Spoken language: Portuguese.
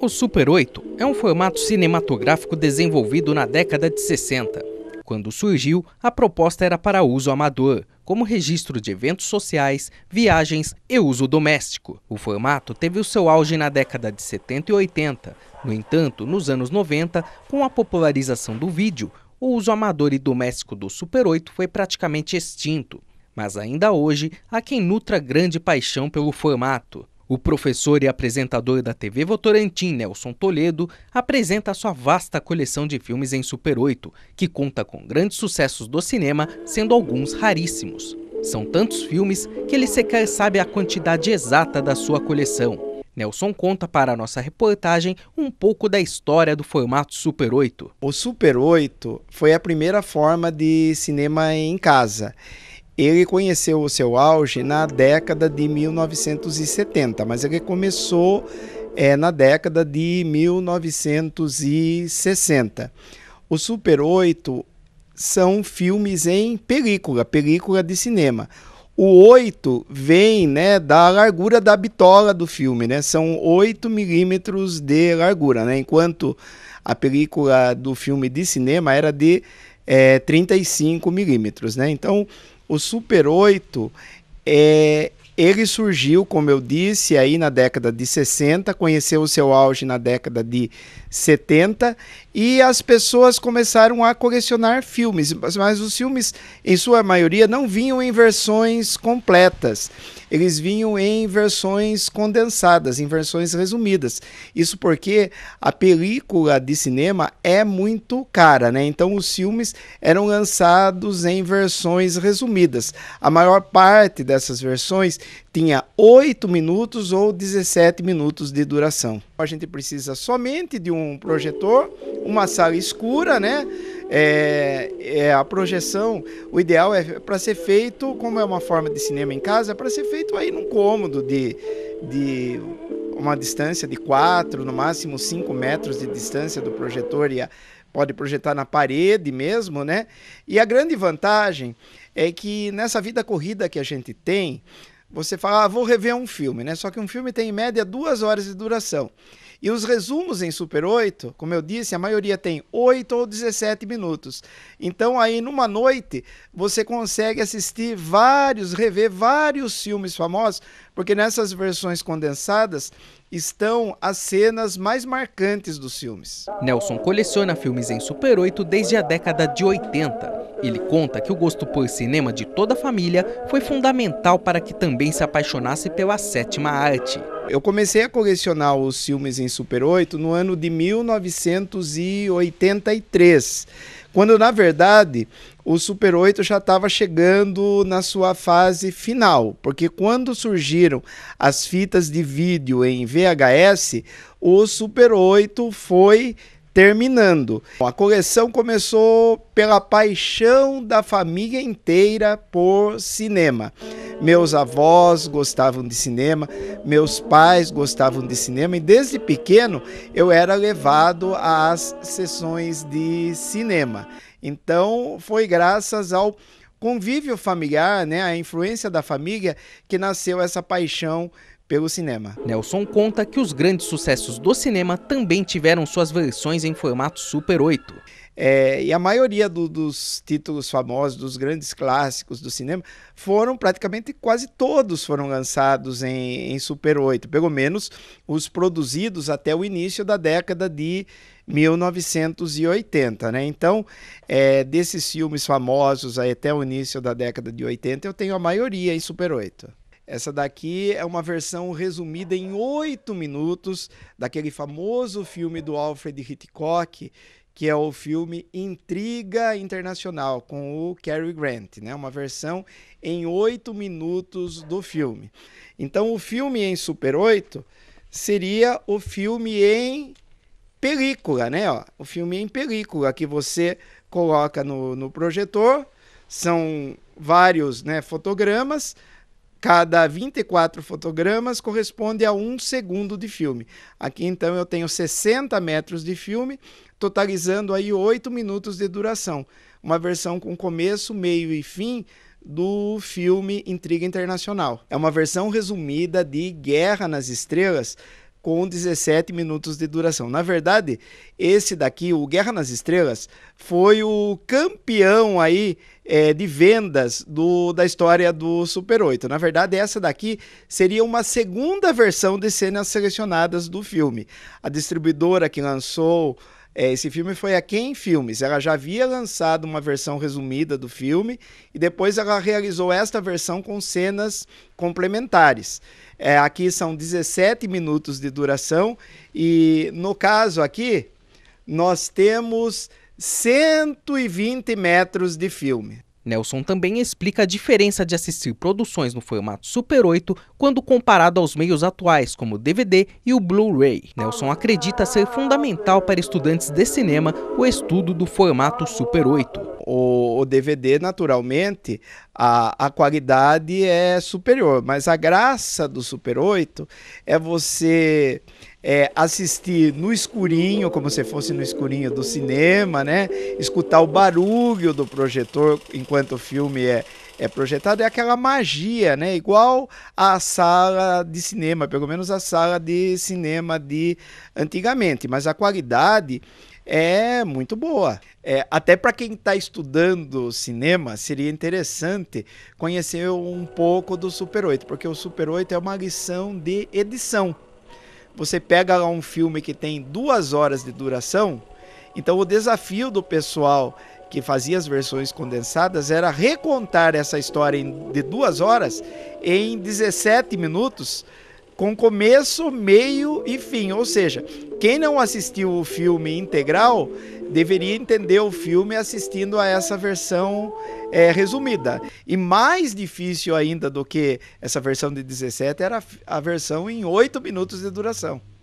O Super 8 é um formato cinematográfico desenvolvido na década de 60. Quando surgiu, a proposta era para uso amador, como registro de eventos sociais, viagens e uso doméstico. O formato teve o seu auge na década de 70 e 80. No entanto, nos anos 90, com a popularização do vídeo, o uso amador e doméstico do Super 8 foi praticamente extinto. Mas ainda hoje há quem nutra grande paixão pelo formato. O professor e apresentador da TV Votorantim, Nelson Toledo, apresenta sua vasta coleção de filmes em Super 8, que conta com grandes sucessos do cinema, sendo alguns raríssimos. São tantos filmes que ele sequer sabe a quantidade exata da sua coleção. Nelson conta para a nossa reportagem um pouco da história do formato Super 8. O Super 8 foi a primeira forma de cinema em casa ele conheceu o seu auge na década de 1970, mas ele começou é, na década de 1960. O Super 8 são filmes em película, película de cinema. O 8 vem né, da largura da bitola do filme, né? São 8 milímetros de largura, né? Enquanto a película do filme de cinema era de é, eh, 35 milímetros, né? Então, o Super 8 é, ele surgiu, como eu disse, aí na década de 60, conheceu o seu auge na década de 70 e as pessoas começaram a colecionar filmes, mas os filmes, em sua maioria, não vinham em versões completas. Eles vinham em versões condensadas, em versões resumidas. Isso porque a película de cinema é muito cara, né? Então os filmes eram lançados em versões resumidas. A maior parte dessas versões tinha 8 minutos ou 17 minutos de duração. A gente precisa somente de um projetor, uma sala escura, né? É, é, a projeção, o ideal é para ser feito, como é uma forma de cinema em casa, é para ser feito aí num cômodo de, de uma distância de 4, no máximo 5 metros de distância do projetor e a, pode projetar na parede mesmo, né? E a grande vantagem é que nessa vida corrida que a gente tem, você fala, ah, vou rever um filme, né? Só que um filme tem em média duas horas de duração. E os resumos em Super 8, como eu disse, a maioria tem 8 ou 17 minutos. Então aí numa noite você consegue assistir vários, rever vários filmes famosos, porque nessas versões condensadas estão as cenas mais marcantes dos filmes. Nelson coleciona filmes em Super 8 desde a década de 80. Ele conta que o gosto por cinema de toda a família foi fundamental para que também se apaixonasse pela sétima arte. Eu comecei a colecionar os filmes em Super 8 no ano de 1983, quando na verdade o Super 8 já estava chegando na sua fase final, porque quando surgiram as fitas de vídeo em VHS, o Super 8 foi terminando. A coleção começou pela paixão da família inteira por cinema. Meus avós gostavam de cinema, meus pais gostavam de cinema e desde pequeno eu era levado às sessões de cinema. Então foi graças ao convívio familiar, né, a influência da família que nasceu essa paixão pelo cinema. Nelson conta que os grandes sucessos do cinema também tiveram suas versões em formato Super 8. É, e a maioria do, dos títulos famosos, dos grandes clássicos do cinema, foram praticamente quase todos foram lançados em, em Super 8, pelo menos os produzidos até o início da década de 1980, né? Então, é, desses filmes famosos até o início da década de 80, eu tenho a maioria em Super 8. Essa daqui é uma versão resumida em oito minutos daquele famoso filme do Alfred Hitchcock que é o filme Intriga Internacional, com o Cary Grant, né? uma versão em oito minutos do filme. Então, o filme em Super 8 seria o filme em película, né? Ó, o filme em película que você coloca no, no projetor, são vários né, fotogramas, Cada 24 fotogramas corresponde a um segundo de filme. Aqui então eu tenho 60 metros de filme, totalizando aí 8 minutos de duração. Uma versão com começo, meio e fim do filme Intriga Internacional. É uma versão resumida de Guerra nas Estrelas, com 17 minutos de duração. Na verdade, esse daqui, o Guerra nas Estrelas, foi o campeão aí é, de vendas do, da história do Super 8. Na verdade, essa daqui seria uma segunda versão de cenas selecionadas do filme. A distribuidora que lançou é, esse filme foi a Quem Filmes. Ela já havia lançado uma versão resumida do filme e depois ela realizou esta versão com cenas complementares. É, aqui são 17 minutos de duração e, no caso aqui, nós temos 120 metros de filme. Nelson também explica a diferença de assistir produções no formato Super 8 quando comparado aos meios atuais, como o DVD e o Blu-ray. Nelson acredita ser fundamental para estudantes de cinema o estudo do formato Super 8 o, o DVD, naturalmente, a, a qualidade é superior. Mas a graça do Super 8 é você é, assistir no escurinho, como se fosse no escurinho do cinema, né? Escutar o barulho do projetor enquanto o filme é, é projetado, é aquela magia, né? Igual à sala de cinema, pelo menos a sala de cinema de antigamente, mas a qualidade é muito boa. É, até para quem está estudando cinema, seria interessante conhecer um pouco do Super 8, porque o Super 8 é uma lição de edição. Você pega lá um filme que tem duas horas de duração, então o desafio do pessoal que fazia as versões condensadas era recontar essa história de duas horas em 17 minutos com começo, meio e fim. Ou seja, quem não assistiu o filme integral deveria entender o filme assistindo a essa versão é, resumida. E mais difícil ainda do que essa versão de 17 era a versão em 8 minutos de duração.